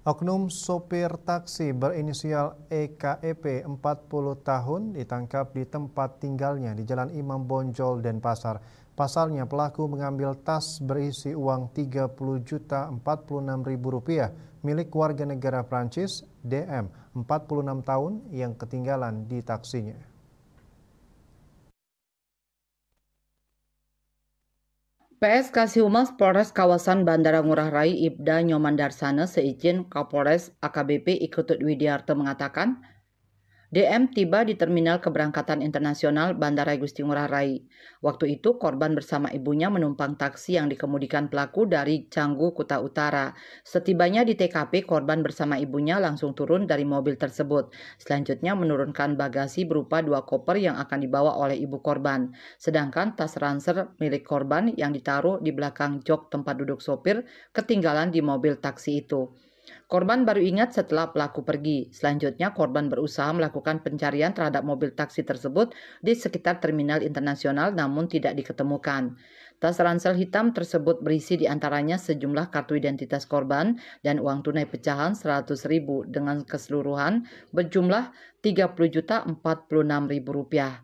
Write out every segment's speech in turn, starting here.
Oknum sopir taksi berinisial EKEP 40 tahun ditangkap di tempat tinggalnya di Jalan Imam Bonjol, Denpasar. Pasalnya pelaku mengambil tas berisi uang 30 juta 46 ribu rupiah milik warga negara Prancis DM 46 tahun yang ketinggalan di taksinya. PS Humas Polres Kawasan Bandara Ngurah Rai Ibda Nyoman Darsana seizin Kapolres AKBP Ikutut Widiarto mengatakan DM tiba di terminal keberangkatan internasional Bandara Gusti Ngurah Rai. Waktu itu korban bersama ibunya menumpang taksi yang dikemudikan pelaku dari Canggu, Kuta Utara. Setibanya di TKP, korban bersama ibunya langsung turun dari mobil tersebut. Selanjutnya menurunkan bagasi berupa dua koper yang akan dibawa oleh ibu korban. Sedangkan tas ranser milik korban yang ditaruh di belakang jok tempat duduk sopir ketinggalan di mobil taksi itu. Korban baru ingat setelah pelaku pergi. Selanjutnya, korban berusaha melakukan pencarian terhadap mobil taksi tersebut di sekitar terminal internasional namun tidak diketemukan. Tas ransel hitam tersebut berisi di antaranya sejumlah kartu identitas korban dan uang tunai pecahan 100.000 dengan keseluruhan berjumlah rp juta ribu rupiah.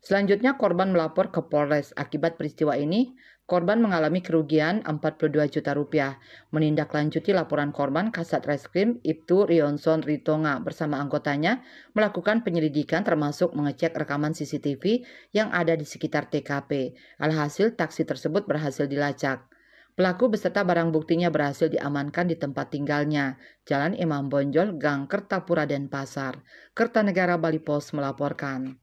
Selanjutnya korban melapor ke Polres. Akibat peristiwa ini, Korban mengalami kerugian 42 juta rupiah. Menindaklanjuti laporan korban, Kasat Reskrim Ibtu Rionson Ritonga bersama anggotanya melakukan penyelidikan termasuk mengecek rekaman CCTV yang ada di sekitar TKP. Alhasil, taksi tersebut berhasil dilacak. Pelaku beserta barang buktinya berhasil diamankan di tempat tinggalnya, Jalan Imam Bonjol, Gang Kertapura, Denpasar. Kertanegara Bali Pos melaporkan.